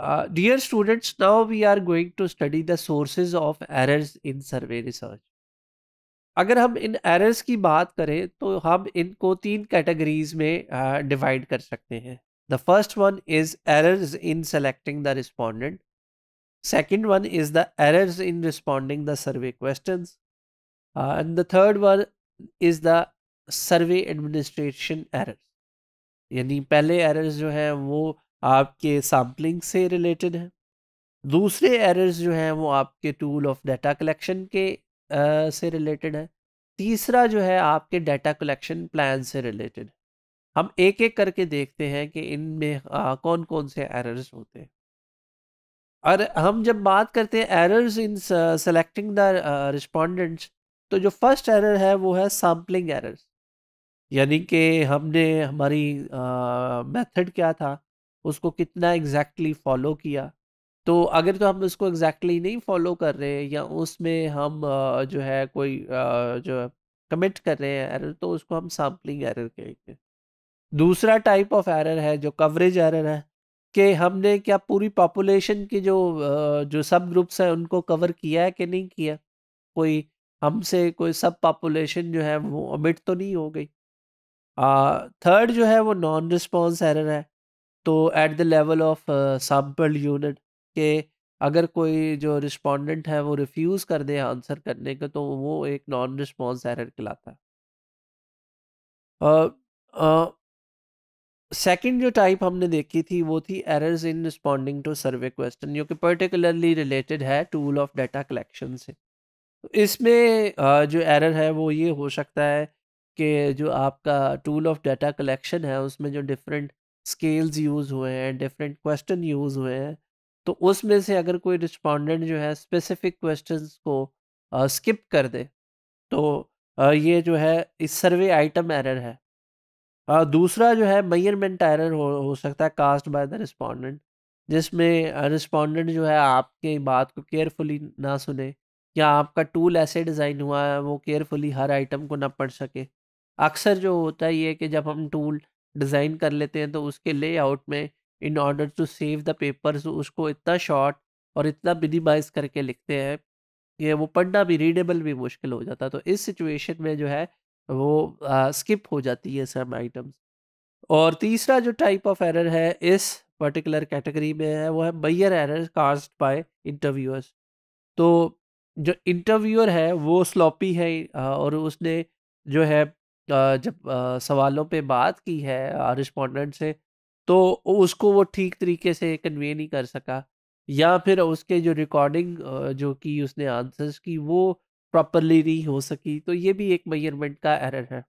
dear students now we are going to study the sources of errors in survey research अगर हम इन errors की बात करें तो हम इनको तीन कैटेगरीज में डिवाइड uh, कर सकते हैं the first one is errors in selecting the respondent second one is the errors in responding the survey questions and the third one is the survey administration errors यानी पहले errors जो हैं वो आपके sampling से रिलेटेड हैं दूसरे errors जो हैं वो आपके टूल ऑफ डाटा कलेक्शन के आ, से रिलेटेड है तीसरा जो है आपके डाटा कलेक्शन प्लान से रिलेटेड हम एक एक करके देखते हैं कि इनमें कौन कौन से एरर्स होते हैं और हम जब बात करते हैं errors in selecting the respondents तो जो फर्स्ट एरर है वो है सैम्पलिंग एरर्स यानी कि हमने हमारी मेथड क्या था उसको कितना एग्जैक्टली exactly फॉलो किया तो अगर तो हम उसको एग्जैक्टली exactly नहीं फॉलो कर रहे हैं या उसमें हम जो है कोई जो है कमिट कर रहे हैं एरर तो उसको हम सैम्पलिंग एरर कहेंगे दूसरा टाइप ऑफ एरर है जो कवरेज एरर है कि हमने क्या पूरी पॉपुलेशन की जो जो सब ग्रुप्स हैं उनको कवर किया है कि नहीं किया कोई हमसे कोई सब पॉपुलेशन जो है वो अमिट तो नहीं हो गई थर्ड जो है वो नॉन रिस्पॉन्स एरर है तो at the level of sample unit के अगर कोई जो रिस्पोंडेंट है वो रिफ्यूज़ कर दे आंसर करने का तो वो एक नॉन रिस्पॉन्स एरर कहलाता है सेकेंड uh, uh, जो टाइप हमने देखी थी वो थी errors in responding to survey question जो कि पर्टिकुलरली रिलेटेड है टूल ऑफ डाटा कलेक्शन से तो इसमें uh, जो एरर है वो ये हो सकता है कि जो आपका टूल ऑफ डाटा कलेक्शन है उसमें जो डिफरेंट स्केल्स यूज़ हुए हैं डिफरेंट क्वेश्चन यूज़ हुए हैं तो उसमें से अगर कोई रिस्पॉन्डेंट जो है स्पेसिफिक क्वेश्चन को स्किप uh, कर दे तो uh, ये जो है इस सर्वे आइटम एरर है uh, दूसरा जो है मयरमेंट एरर हो, हो सकता है कास्ट बाय द रिस्पॉन्डेंट जिसमें रिस्पॉन्डेंट जो है आपके बात को केयरफुली ना सुने या आपका टूल ऐसे डिज़ाइन हुआ है वो केयरफुली हर आइटम को ना पढ़ सके अक्सर जो होता है ये कि जब हम टूल डिज़ाइन कर लेते हैं तो उसके लेआउट में in order to save the papers उसको इतना शॉर्ट और इतना मिनिमाइज करके लिखते हैं कि वो पढ़ना भी रीडेबल भी मुश्किल हो जाता है तो इस सिचुएशन में जो है वो आ, स्किप हो जाती है सम आइटम्स और तीसरा जो टाइप ऑफ एरर है इस पर्टिकुलर कैटेगरी में है वो है मैयर एरर कास्ट बाय इंटरव्यूअर्स तो जो इंटरव्यूअर है वो स्लॉपी है और उसने जो है जब सवालों पे बात की है रिस्पोंडेंट से तो उसको वो ठीक तरीके से कन्वे नहीं कर सका या फिर उसके जो रिकॉर्डिंग जो कि उसने आंसर्स की वो प्रॉपरली नहीं हो सकी तो ये भी एक मेयरमेंट का एरर है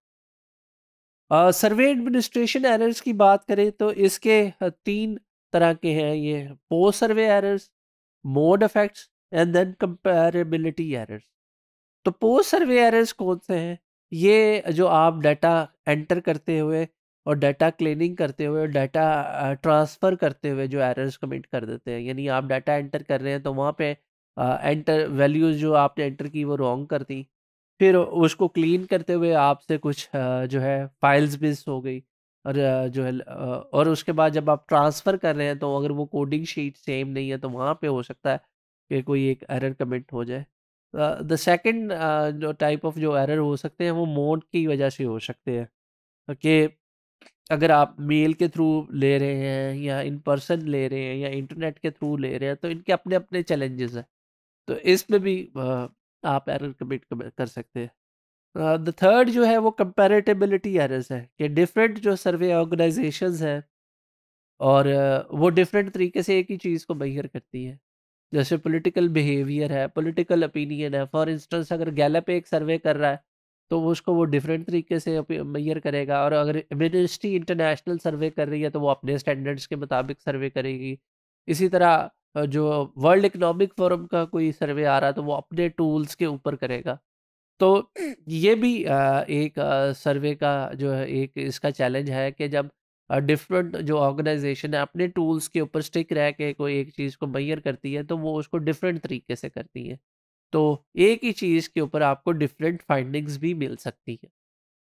सर्वे एडमिनिस्ट्रेशन एरर्स की बात करें तो इसके तीन तरह के हैं ये post survey errors mode effects and then comparability errors तो पोस्ट सर्वे एरर्स कौन से हैं ये जो आप डाटा एंटर करते हुए और डाटा क्लीनिंग करते हुए और डाटा ट्रांसफ़र करते हुए जो एरर्स कमिट कर देते हैं यानी आप डाटा एंटर कर रहे हैं तो वहाँ पे एंटर वैल्यूज़ जो आपने एंटर की वो रॉन्ग कर दी फिर उसको क्लीन करते हुए आपसे कुछ जो है फाइल्स मिस हो गई और जो है और उसके बाद जब आप ट्रांसफ़र कर रहे हैं तो अगर वो कोडिंग शीट सेम नहीं है तो वहाँ पर हो सकता है कि कोई एक एरर कमिट हो जाए द सेकेंड जो टाइप ऑफ जो एरर हो सकते हैं वो मोड की वजह से हो सकते हैं कि अगर आप मेल के थ्रू ले रहे हैं या इन पर्सन ले रहे हैं या इंटरनेट के थ्रू ले रहे हैं तो इनके अपने अपने चैलेंजेस हैं तो इसमें भी आप एरर कमिट कर सकते हैं द थर्ड जो है वो कंपेरेटेबिलिटी एरर्स है कि डिफरेंट जो सर्वे ऑर्गेनाइजेशंस हैं और वो डिफरेंट तरीके से एक ही चीज़ को मैयर करती हैं जैसे पॉलिटिकल बिहेवियर है पॉलिटिकल ओपिनियन है फॉर इंस्टेंस अगर गैलप एक सर्वे कर रहा है तो वो उसको वो डिफरेंट तरीके से मैयर करेगा और अगर एमनेस्टी इंटरनेशनल सर्वे कर रही है तो वो अपने स्टैंडर्ड्स के मुताबिक सर्वे करेगी इसी तरह जो वर्ल्ड इकोनॉमिक फोरम का कोई सर्वे आ रहा है तो वो अपने टूल्स के ऊपर करेगा तो ये भी एक सर्वे का जो है एक इसका चैलेंज है कि जब डिफरेंट जो ऑर्गेनाइजेशन है अपने टूल्स के ऊपर स्टिक रह के कोई एक चीज़ को मैयर करती है तो वो उसको डिफरेंट तरीके से करती है तो एक ही चीज़ के ऊपर आपको डिफरेंट फाइंडिंग्स भी मिल सकती है